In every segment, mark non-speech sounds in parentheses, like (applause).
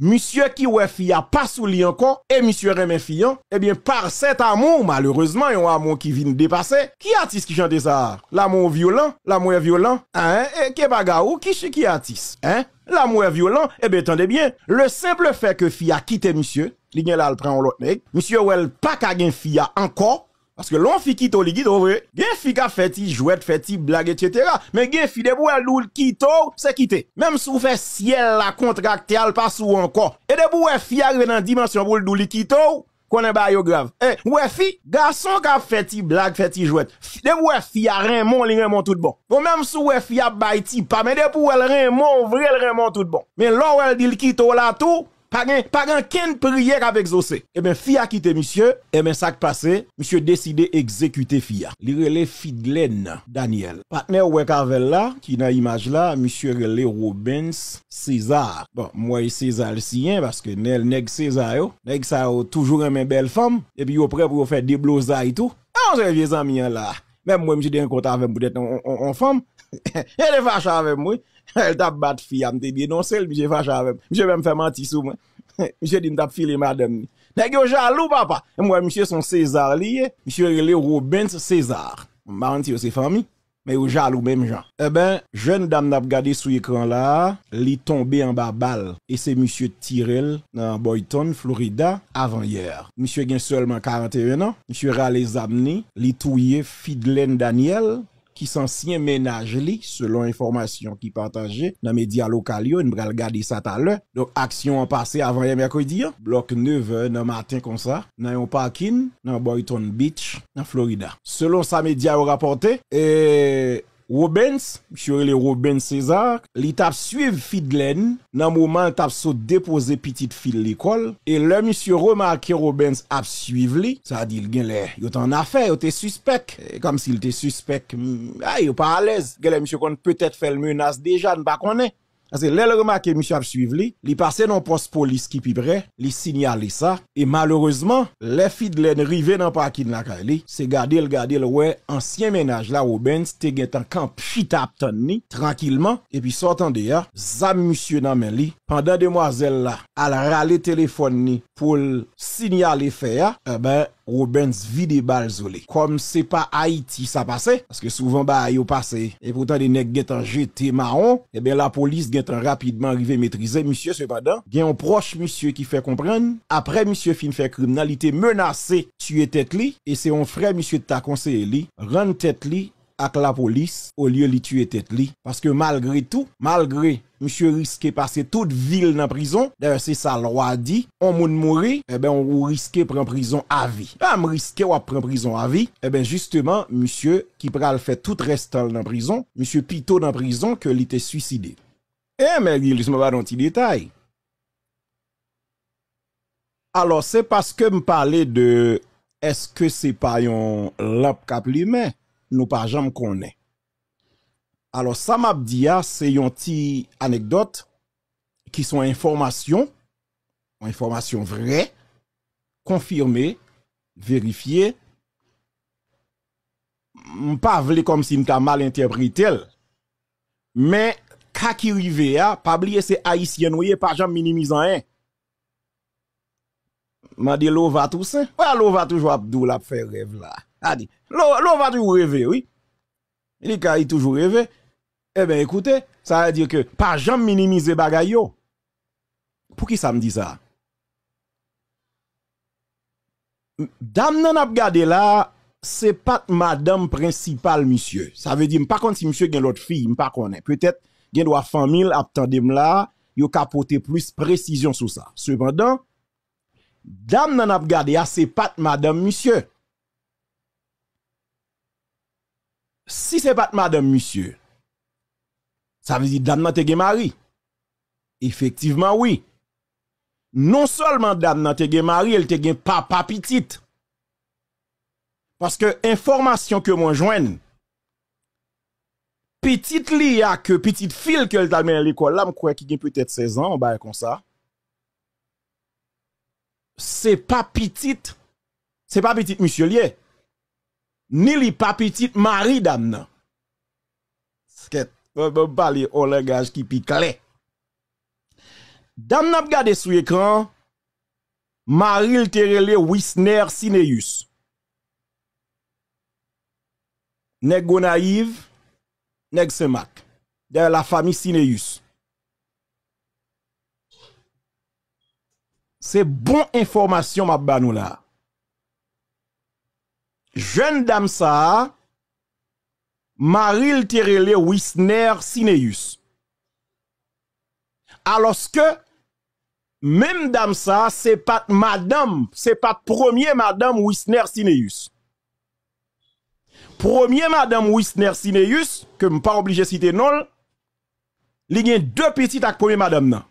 Monsieur qui ouais fille pas souli encore et monsieur remet fille eh bien par cet amour malheureusement il y a un amour qui vient dépasser qui artiste qui chante ça l'amour violent l'amour violent hein et eh, que ou qui qui artiste hein l'amour violent eh bien attendez bien le simple fait que fille a quitté monsieur li gen la l'autre monsieur ou pas ka gen fille encore parce que l'on fi quitter li guido, vrai. Gen ka fait des jouet, fait des blague, etc. Mais gen fi de bou loul quito, c'est quitté. Même si vous fait ciel la contracte, al pas ou encore. Et de boue fi arrive dans dimension pour le li quito, est ba yo grave. Eh, ouais fi, garçon ka fait des blague, fait des De boue fi a mon, li remont tout bon. Bon même si ouais fi a baïti, pas mais de bou rien, mon vrai el mon tout bon. Mais l'on elle dit le là tout, pas qu'une prière avec Zosé. Eh bien, Fia quitté monsieur. Eh bien, ça qui passé, monsieur décidé exécuter Fia. Il Fidlen, Daniel. Partner Wekavel là, qui na image là, monsieur Rele Robbins, César. Bon, moi, César le sien, parce que nel neg César yo. Neg ça toujours une belle femme. Et puis, yo prêt pour faire des blousa et tout. Ah, j'ai vieux amis hein, là. Même moi, j'ai un compte avec vous d'être en femme. Elle est fâchée avec moi elle t'a bat fille, elle m'a dénoncé, que monsieur, Je vais me faire mentir sous moi. (laughs) Je dis, fille m'a filé madame. T'es jaloux, papa. moi, monsieur, son César lié. Monsieur, il est Robin César. M'a menti aussi, famille. Mais au jaloux, même gens. Eh ben, jeune dame n'a regardé sous l'écran là, lit tombé en bas balle. Et c'est monsieur Tyrell, dans Boyton, Florida, avant hier. Monsieur, a seulement 41 ans. Monsieur, il les Lit touillé Fidlen Daniel qui s'en sien ménage li, selon qui qui dans les médias locaux, yo, ont regardé ça tout à l'heure. Donc, action en passé avant le mercredi, hein. bloc 9 le matin comme ça, dans un parking, dans Boyton Beach, dans Florida. Selon sa média rapporté. et... Robens, monsieur le Robens César, li tap suiv Fidlen, nan mouman tap so depose petite fil l'école, et le monsieur remarque Robens a suivi, ça a dit, l il le, yo affaire, yo te suspect, comme s'il te suspect, il hmm, n'est ah, pas à l'aise, gen le monsieur peut-être faire le menace déjà, ne pas parce que là, le remarque, monsieur a suivi il passait dans le poste police qui est près, il signalait ça, et malheureusement, les filles fidèles rivé dans le parking la Kali, c'est garder le garder le ouais, ancien ménage là, au Benz, C'était un camp chita ni, tranquillement, et puis sortant de là, zam monsieur dans pendant li, pendant demoiselle là, elle râler téléphone ni, pour signaler fait eh ben, Robens vide balzolé. Comme c'est pas Haïti, ça passait. Parce que souvent, bah, yo passé. Et pourtant, les nègres Qui en jeté marron. Eh bien, la police guettent rapidement arrivé maîtriser, monsieur, cependant. un proche, monsieur, qui fait comprendre. Après, monsieur, fin fait criminalité, menacé, tué tête Et c'est un frère, monsieur, t'a conseillé Rentre Rendre tête avec la police au lieu de tuer tête Parce que malgré tout, malgré monsieur risque passer toute ville dans prison, d'ailleurs c'est ça loi dit, on moun mourir, eh ben on risque prendre prison à vie. Pas me risquer ou prendre prison à vie, eh bien justement monsieur qui pral fait tout reste dans prison, monsieur Pito dans prison que était suicidé. Eh mais il se pas dans petit détail. Alors c'est parce que me parler de est-ce que c'est pas un lampe cap nous pas qu'on est. Alors ça m'a dit c'est une petite anecdote qui sont informations informations vraies confirmées, vérifiées. Pas comme si m'ta mal interprété mais ka qui rivé pas oublier c'est haïtien, pas jamais minimisant m'a dit l'eau va tout ça. Ouais, l'eau va toujours Abdou la faire rêve là. A dit, l'eau va toujours rêver, oui. Il dit toujours rêver. Eh bien, écoutez, ça veut dire que pas jamais minimiser bagay Pour qui ça me dit ça? Dame nan ap gade là, c'est pas madame principale, monsieur. Ça veut dire, par contre, si monsieur a l'autre fille, pas contre, Peut-être, gen doit famille, attendez là, yo capoter plus précision sur ça. Cependant, dame nan ap gade se madame monsieur. Si se pat madame monsieur, ça veut dire dame nan te gen mari. Effectivement oui. Non seulement dame nan te gen mari, elle te gen papa petite. Parce que information que moi joigne petite li a que petite fille qu'elle t'a à l'école là, je crois qu'il a peut-être 16 ans, bah comme ça c'est pas petite, c'est pas petite monsieur lié. Ni li pas petite Marie dame que, pas euh, bah, bah, parler au langage qui pique Dame n'a regardé sur écran Marie Terrele Wisner Sineus. Nèg naïve, nèg semak. De la famille Sineus. Se bon informasyon ma banou la. Jwen dam sa, Maril Terele Wisner Sineyus. Aloske, menm dam sa, se pat madame, se pat promye madame Wisner Sineyus. Promye madame Wisner Sineyus, ke m pa oblije site nol, li gen depisi tak promye madame nan.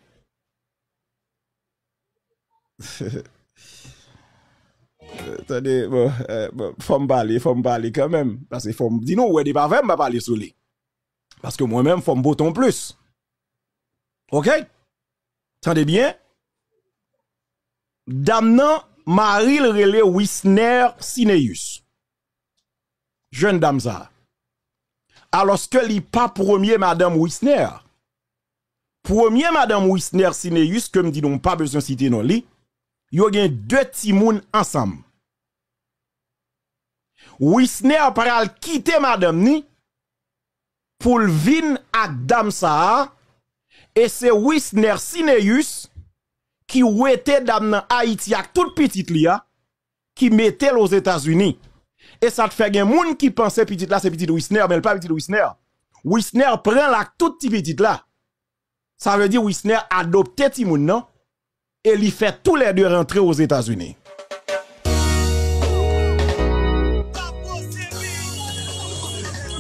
(laughs) tandis bon, euh, bon, quand bali, Parce que faut ou fòm, non, pas. wè di pa parler sur bali parce que moi-même faut me boton plus. Ok? tenez bien? Dame Marie Maril Wisner Sineus. Jeune dame ça. Alors que li pas premier Madame Wisner. Premier Madame Wisner Sineus, que me dit non pas besoin de citer non li yo gen deux timoun ensemble. Wisner pral kite madame ni pour vin ak dam sa et c'est Wisner Sineus qui était dam nan Haïti ak tout petite li qui mettait aux États-Unis. Et ça te fait gen moun qui pensait petite la c'est petit Wisner mais pas petit Wisner. Wisner prend la toute petite petite là. Ça veut dire Wisner adopté timoun non et lui fait tous les deux rentrer aux États-Unis.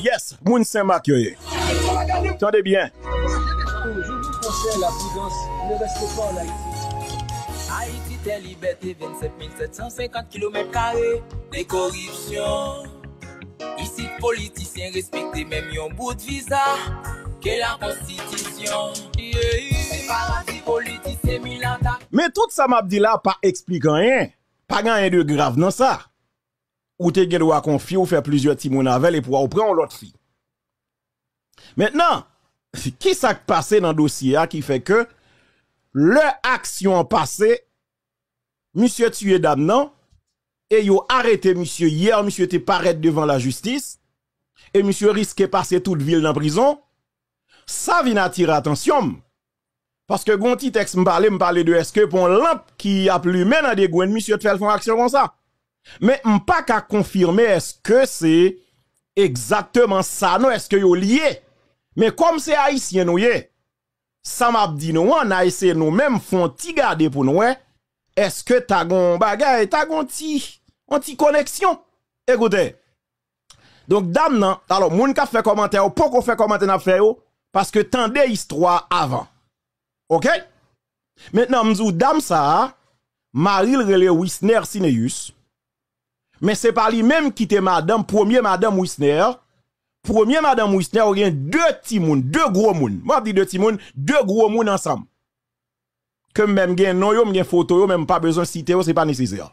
Yes, Moun Saint-Marc. Tendez bien. Je vous conseille la prudence, ne restez pas en Haïti. Haïti, tes liberté, 27 750 km, des corruptions. Ici, politiciens respectés, même yon bout de visa, que la constitution. C'est paradis politicien, mais tout ça m'a dit là pas expliquant rien. Pas rien de grave non ça. Ou te gen doit confier ou faire plusieurs timon et pour prendre l'autre fille. Maintenant, (laughs) qui s'est passé dans le dossier hein, qui fait que leur action passée, monsieur tué dame non, et yo arrêté monsieur hier, monsieur te paraît devant la justice, et monsieur risque passer toute ville dans prison, ça vient attirer attention. Parce que Gonti texte me parlait, me parlait de est-ce que pour lampe qui a même dans hein, des gouens, monsieur fait font action comme ça. Mais on pas qu'à confirmer est-ce que c'est exactement ça non est-ce que yo lié. Mais comme c'est haïtien nous ça m'a dit nous on a essayé nous mêmes font ti garder pour nous est-ce que t'as gon bagay, t'as gon ti anti connexion. Écoutez. Donc dame non, alors moun ka fait commentaire pourquoi on fait commentaire n'a fait parce que tendez histoire avant. OK Maintenant, m'dou dame ça, Marie Rele Wisner Sineus. Mais c'est pas lui-même qui était madame, premier madame Wisner. Premier madame Wisner, il y a deux petits deux gros moun. Moi, je dis deux petits deux gros moun ensemble. Que même gen non yo, gen photo yo, même pas besoin de citer c'est pas nécessaire.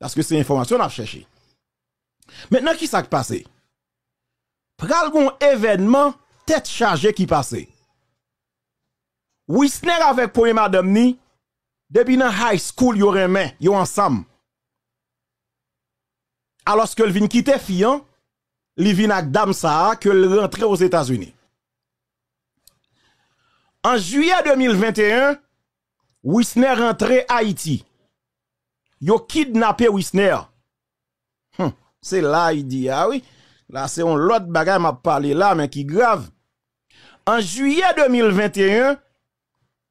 Parce que c'est information à chercher. Maintenant, qui s'est passé? Pral bon événement tête chargée qui passait. Wisner avec pour madame depuis dans high school, yo remen, yo ensemble. Alors que le vin quitter fian, hein, li vin ak dame sa, que le rentre aux États-Unis. En juillet 2021, Wisner rentre Haïti. Yo kidnappé Wisner. Hum, c'est là, il dit, ah oui. Là, c'est un autre bagage m'a parlé là, mais qui grave. En juillet 2021,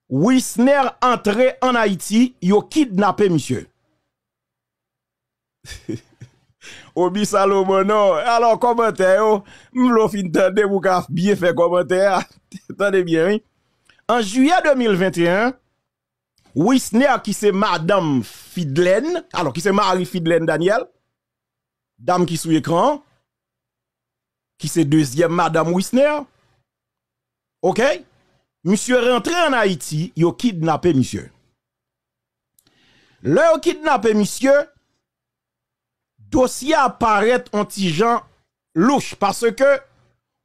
Wisner entré en Haïti, yo kidnappé monsieur. (laughs) Obi Salomono, alors commentaire, m'lo fin tande vous ka bien fait commentaire. (laughs) Tendez bien, oui. En juillet 2021, Wisner qui c'est madame Fidlen, alors qui c'est Marie Fidlen Daniel, dame qui sous écran, qui c'est deuxième madame Wisner. OK? monsieur rentré en Haïti, yo kidnappé monsieur. Le yo kidnappé monsieur, dossier apparaît en tigeant louche parce que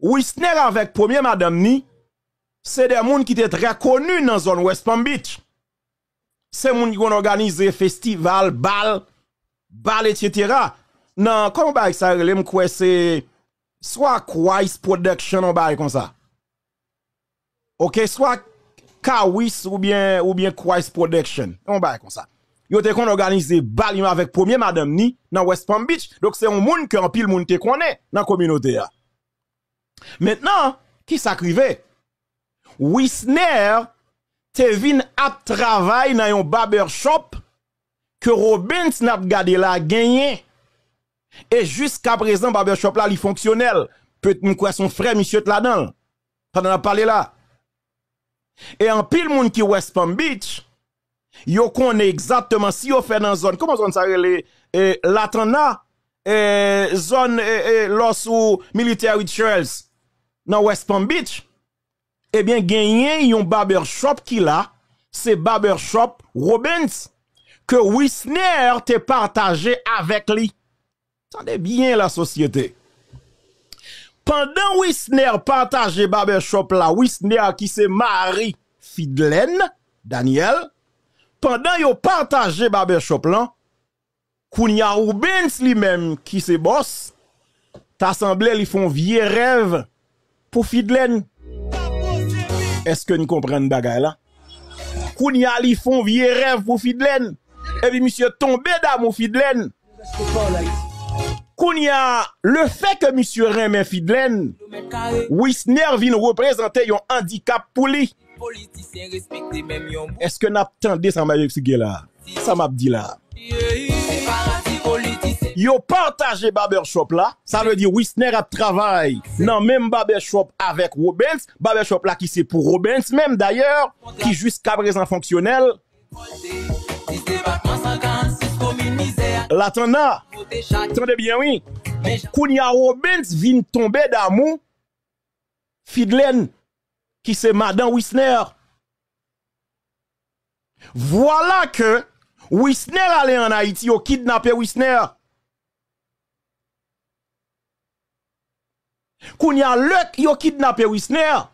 Wisner avec premier madame ni, c'est des gens qui étaient très connus dans zone West Palm Beach. C'est gens qui ont organisé festival, bal, bal, etc. Non, comment ça, Les c'est soit Quice Production, on comme ça. OK, soit Kawis ou bien ou bien Christ Production. On va comme ça. Yo te organisé organisé bal avec premier madame ni dans West Palm Beach. Donc c'est un monde que en pile monde te connaît dans communauté Maintenant, qui s'acrivait Wisner te vin à travail dans un barbershop que Robin n'a gardé la gagné. Et jusqu'à présent barbershop là il fonctionnel. Peut-être quoi son frère monsieur là-dedans. Pendant la parlé là. Et en pile monde qui West Palm Beach, yo konne exactement si yo fait dans zone comment ça eh, l'atana eh, zone eh, l'osso militaire, Charles dans West Palm Beach eh bien gagné yon barbershop qui là c'est barbershop Robbins que Wisner t'a partagé avec lui. C'est bien la société. Pendant Wisner partage barbershop là, Wisner qui se Marie Fidlen, Daniel, pendant partagé partage barbershop là, Kounia Rubens lui même qui se boss, ils vieux li rêve vie rêve pour Fidlen. que que nous bagay là Kounia ils font vie rêve pour Fidlen, puis, puis, Monsieur tombé d'amour Fidlen. Kounia, le fait que monsieur Raymond Fidlen, Wisner vient représenter un handicap pour lui. Est-ce que n'a attendez ça m'a là? Ça m'a dit là. Yo partagé barbershop là, ça veut dire Wisner a travaillé dans même barbershop avec Robens, barbershop là qui c'est pour Robens même d'ailleurs, qui jusqu'à présent fonctionnel. Latana. Tendez bien, oui. Kounia Robbins vient tomber d'amour. Fidlen, qui c'est Madame Wisner. Voilà que Wisner allait en Haïti, au kidnappé Wisner. Kounia lek yo kidnappé Wisner.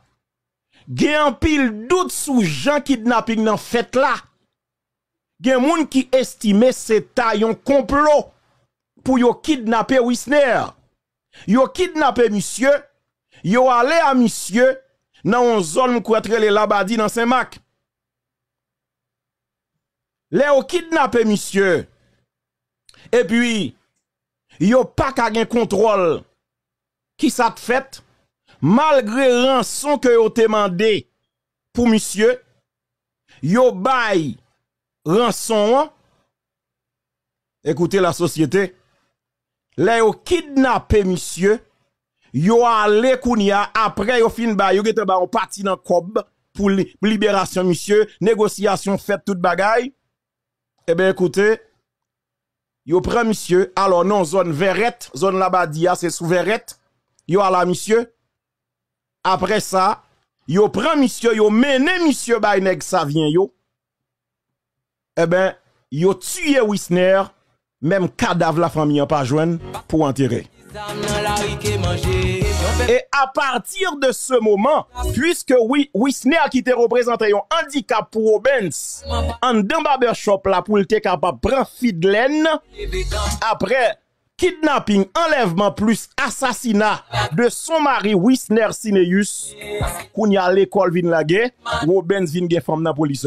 Gen pile doute sou Jean kidnapping nan fête là gen moun qui estime se ta yon complot pour yo kidnapper Wisner. ont kidnappé monsieur, yo aller à monsieur dans une zone qui être les Labadi dans saint mac Le ont kidnappé monsieur. Et puis yo e pas ka contrôle qui ça fait malgré rançon que ont demandé pour monsieur. Yo bail rançon, hein? écoutez la société, l'a ont kidnappé monsieur, yo allé kounia après yo fin ba yo gete ba parti dans cob pour libération monsieur, négociation faite tout bagaille. Eh bien écoutez, yo prend monsieur, alors non zone verrette, zone badia, c'est sous verrette. Yo à la monsieur. Après ça, yo prend monsieur, yo mené monsieur ba nèg ça vient yo eh ben, yo tué Wisner, même cadavre la famille pas joué, pour enterrer. Et à partir de ce moment, puisque Wisner qui te représente un handicap pour Obens, en d'un Shop là pour te capable prendre Fidlen, après kidnapping, enlèvement plus assassinat de son mari Wisner Sineus, qu'on y a l'école vin la guerre, Obens vin la police.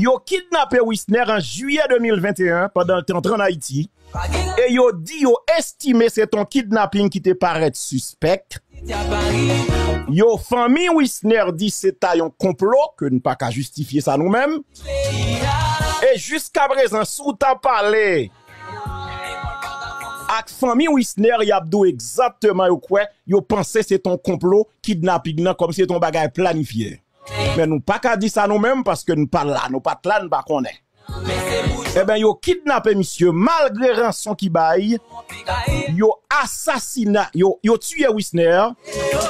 Yow kidnappe Wisner an juye 2021 Padan te entran a Iti E yow di yow estime se ton kidnapping Ki te paret suspek Yow fami Wisner di se ta yon complot Ke npa ka justifiye sa nou men E jusqu'abre zan sou ta pale Ak fami Wisner yab do ekzatman yow kwe Yow pense se ton complot kidnapping nan Kom se ton bagay planifiye Mais nous pas qu'à dire ça nous-mêmes parce que nous pas là, nous pas là, nous pas est. Eh ben yo kidnappé monsieur malgré rançon qui baille. Yo assassinat, yo yo tué Wisner,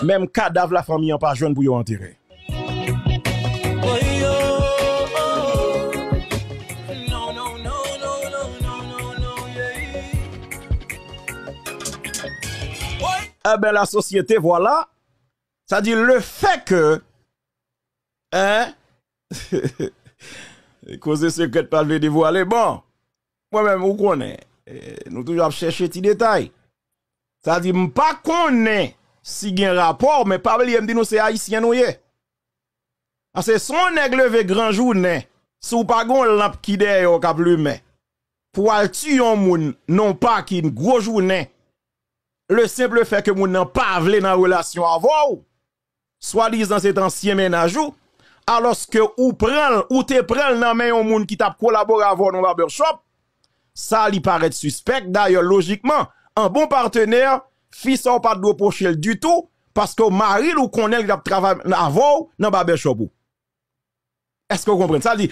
même cadavre la famille en pas jeune pour yo enterrer. Eh ben la société voilà, ça dit le fait que Hein? (laughs) Cause secret pas le dévoiler. Bon, moi-même, vous connaissez. Nous toujours chercher des détails. Ça dit, je ne connais si y un rapport, mais pas oublier, me nous c'est haïtien, nous Parce c'est son nègre levé grand journée, sous pas gon lampe qui derrière au cap pour aller tuer un moun, non pas qui une grosse journée, le simple fait que moun n'en pas dans la relation avant, soit disant cet ancien ménage ou, alors que ou prend ou te prend dans men yon moun qui t'a avant dans le barbershop ça lui paraît suspect d'ailleurs logiquement un bon partenaire fils ou pas de pochette du tout parce que mari ou connaît qui travaille avant dans barbershop est-ce que vous comprenez ça dit